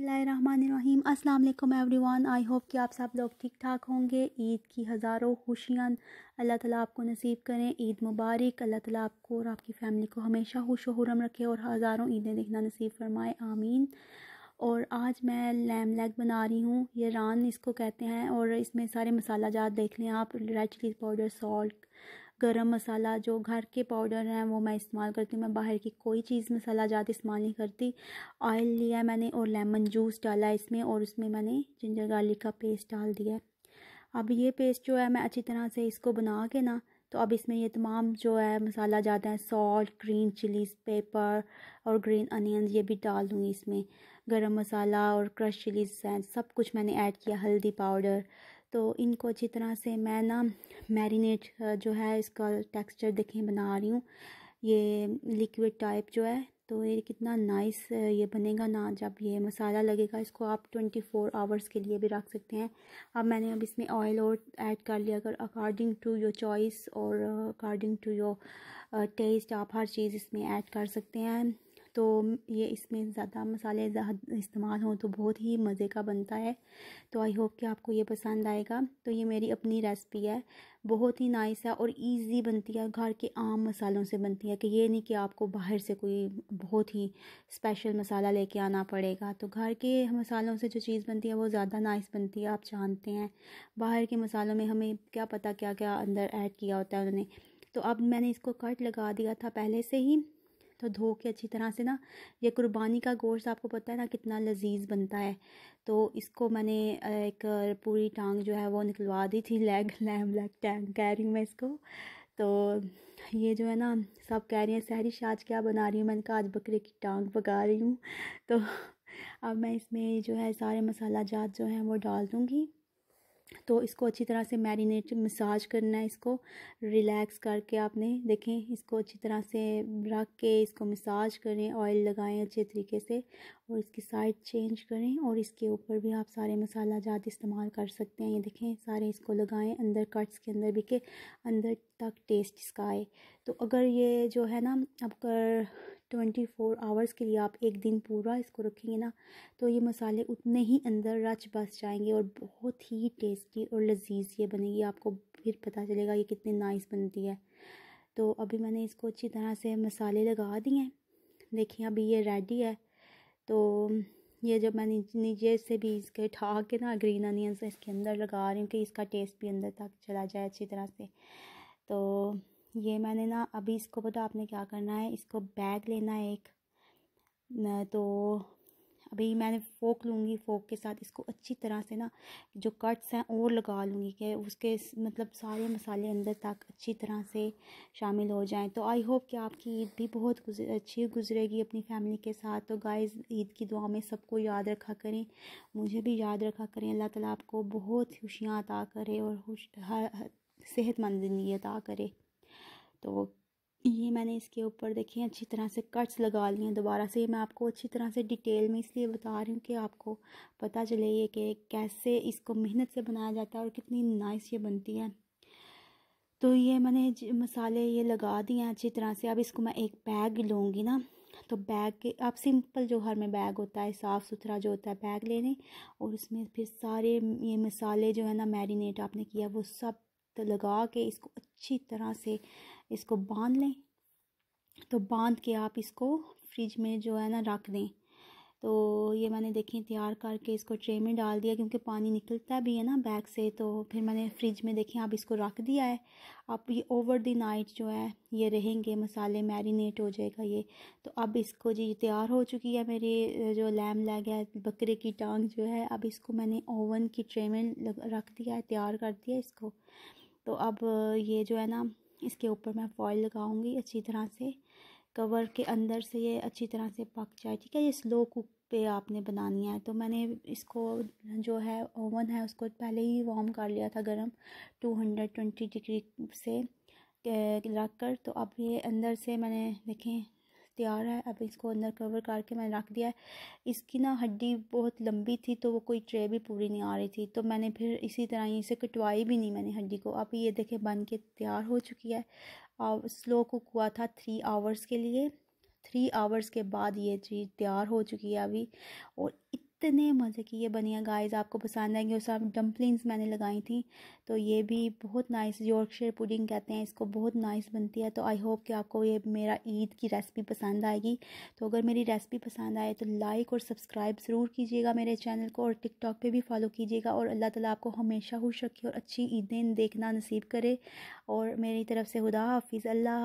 बसमीम अस्सलाम वालेकुम एवरीवन आई होप कि आप सब लोग ठीक ठाक होंगे ईद की हज़ारों खुशियाँ अल्लाह ताला आपको नसीब करें ईद मुबारक अल्लाह ताला आपको और आपकी फ़ैमिली को हमेशा खुश हुरम रखे और हज़ारों ईदें देखना नसीब फरमाए आमीन और आज मैं लैम लैग बना रही हूँ ये रान इसको कहते हैं और इसमें सारे मसाला जात देख लें आप रेड चिली पाउडर सॉल्ट गरम मसाला जो घर के पाउडर हैं वो मैं इस्तेमाल करती हूँ मैं बाहर की कोई चीज़ मसाला ज़्यादा इस्तेमाल नहीं करती ऑयल लिया मैंने और लेमन जूस डाला इसमें और उसमें मैंने जिंजर गार्लिक का पेस्ट डाल दिया है अब ये पेस्ट जो है मैं अच्छी तरह से इसको बना के ना तो अब इसमें ये तमाम जो है मसाला ज़्यादा है सॉल्ट ग्रीन चिलीज़ पेपर और ग्रीन अनियन ये भी डाल दूँगी इसमें गरम मसाला और क्रश चिलीज़ सब कुछ मैंने ऐड किया हल्दी पाउडर तो इनको अच्छी तरह से मैं ना मैरिनेट जो है इसका टेक्सचर देखें बना रही हूँ ये लिक्विड टाइप जो है तो ये कितना नाइस ये बनेगा ना जब ये मसाला लगेगा इसको आप ट्वेंटी फोर आवर्स के लिए भी रख सकते हैं अब मैंने अब इसमें ऑयल और ऐड कर लिया अगर अकॉर्डिंग टू योर चॉइस और अकॉर्डिंग टू योर टेस्ट आप हर चीज़ इसमें ऐड कर सकते हैं तो ये इसमें ज़्यादा मसाले इस्तेमाल हों तो बहुत ही मज़े का बनता है तो आई होप कि आपको ये पसंद आएगा तो ये मेरी अपनी रेसिपी है बहुत ही नाइस है और इजी बनती है घर के आम मसालों से बनती है कि ये नहीं कि आपको बाहर से कोई बहुत ही स्पेशल मसाला लेके आना पड़ेगा तो घर के मसालों से जो चीज़ बनती है वो ज़्यादा नाइस बनती है आप जानते हैं बाहर के मसालों में हमें क्या पता क्या क्या अंदर ऐड किया होता है उन्होंने तो अब मैंने इसको कट लगा दिया था पहले से ही तो धो के अच्छी तरह से ना ये कुर्बानी का गोश्त आपको पता है ना कितना लजीज बनता है तो इसको मैंने एक पूरी टांग जो है वो निकलवा दी थी लेग लैम लेग टैंग कह रही हूँ मैं इसको तो ये जो है ना सब कह रही हैं सहरी शाज क्या बना रही हूँ मैंने कहा आज बकरे की टांग पका रही हूँ तो अब मैं इसमें जो है सारे मसाला जात जो हैं वो डाल दूँगी तो इसको अच्छी तरह से मैरिनेट मसाज करना है इसको रिलैक्स करके आपने देखें इसको अच्छी तरह से रख के इसको मसाज करें ऑयल लगाएं अच्छे तरीके से और इसकी साइड चेंज करें और इसके ऊपर भी आप सारे मसाला जात इस्तेमाल कर सकते हैं ये देखें सारे इसको लगाएं अंदर कट्स के अंदर भी के अंदर तक टेस्ट इसका आए तो अगर ये जो है ना आपका ट्वेंटी फोर आवर्स के लिए आप एक दिन पूरा इसको रखेंगे ना तो ये मसाले उतने ही अंदर रच बस जाएंगे और बहुत ही टेस्टी और लजीज ये बनेगी आपको फिर पता चलेगा ये कितनी नाइस बनती है तो अभी मैंने इसको अच्छी तरह से मसाले लगा दिए हैं देखिए अभी ये रेडी है तो ये जब मैं नीचे से भी इसके ठाक के ना ग्रीन अनियन से इसके अंदर लगा रही हूँ कि इसका टेस्ट भी अंदर तक चला जाए अच्छी तरह से ये मैंने ना अभी इसको पता आपने क्या करना है इसको बैग लेना है एक तो अभी मैंने फोक लूँगी फोक के साथ इसको अच्छी तरह से ना जो कट्स हैं और लगा लूँगी कि उसके मतलब सारे मसाले अंदर तक अच्छी तरह से शामिल हो जाएं तो आई होप कि आपकी ईद भी बहुत गुजर, अच्छी गुजरेगी अपनी फैमिली के साथ तो गाइस ईद की दुआ में सबको याद रखा करें मुझे भी याद रखा करें अल्लाह ताला आपको बहुत खुशियाँ अदा करे और खुश हर सेहतमंद ज़िंदगी अदा करे तो ये मैंने इसके ऊपर देखें अच्छी तरह से कट्स लगा लिए हैं दोबारा से मैं आपको अच्छी तरह से डिटेल में इसलिए बता रही हूँ कि आपको पता चले ये कि कैसे इसको मेहनत से बनाया जाता है और कितनी नाइस ये बनती है तो ये मैंने मसाले ये लगा दिए हैं अच्छी तरह से अब इसको मैं एक बैग लूँगी ना तो बैग के अब सिंपल जो घर में बैग होता है साफ़ सुथरा जो होता है बैग ले लें और उसमें फिर सारे ये मसाले जो है ना मैरिनेट आपने किया वो सब तो लगा के इसको अच्छी तरह से इसको बांध लें तो बांध के आप इसको फ्रिज में जो है ना रख दें तो ये मैंने देखें तैयार करके इसको ट्रे में डाल दिया क्योंकि पानी निकलता भी है ना बैग से तो फिर मैंने फ्रिज में देखें आप इसको रख दिया है आप ये ओवर दी नाइट जो है ये रहेंगे मसाले मैरिनेट हो जाएगा ये तो अब इसको जी तैयार हो चुकी है मेरी जो लैम लग है बकरे की टांग जो है अब इसको मैंने ओवन की ट्रे में रख दिया है तैयार कर दिया इसको तो अब ये जो है ना इसके ऊपर मैं फॉइल लगाऊंगी अच्छी तरह से कवर के अंदर से ये अच्छी तरह से पक जाए ठीक है ये स्लो कुक पे आपने बनानी है तो मैंने इसको जो है ओवन है उसको पहले ही वार्म कर लिया था गरम टू हंड्रेड ट्वेंटी डिग्री से रख कर तो अब ये अंदर से मैंने देखें तैयार है अब इसको अंदर कवर करके मैंने रख दिया है इसकी ना हड्डी बहुत लंबी थी तो वो कोई ट्रे भी पूरी नहीं आ रही थी तो मैंने फिर इसी तरह ही इसे कटवाई भी नहीं मैंने हड्डी को अब ये देखें बन के तैयार हो चुकी है और स्लो कुक हुआ था थ्री आवर्स के लिए थ्री आवर्स के बाद ये चीज़ तैयार हो चुकी है अभी और તેને મજા કે યે બનિયા ગાઈસ આપકો પસંદ આયેંગે ઓર સાબ કમ્પ્લેઈન્સ મેને લગાઈ થી તો યે ભી બહોત નાઈસ યોર્કશાયર પુડિંગ કહેતે હે ઇસકો બહોત નાઈસ બનતી હૈ તો આઈ હોપ કે આપકો યે મેરા ઈદ કી રેસિપી પસંદ આયેગી તો અગર મેરી રેસિપી પસંદ આયે તો લાઈક ઓર સબસ્ક્રાઇબ જરૂર કીજીયેગા મેરે ચેનલ કો ઓર ટિકટોક પે ભી ફોલો કીજીયેગા ઓર અલ્લાહ તઆલા આપકો હમેશા હુશરકી ઓર achhi ઈદૈન દેખના નસીબ કરે ઓર મેરી તરફ સે ખુદા હફીઝ અલ્લાહ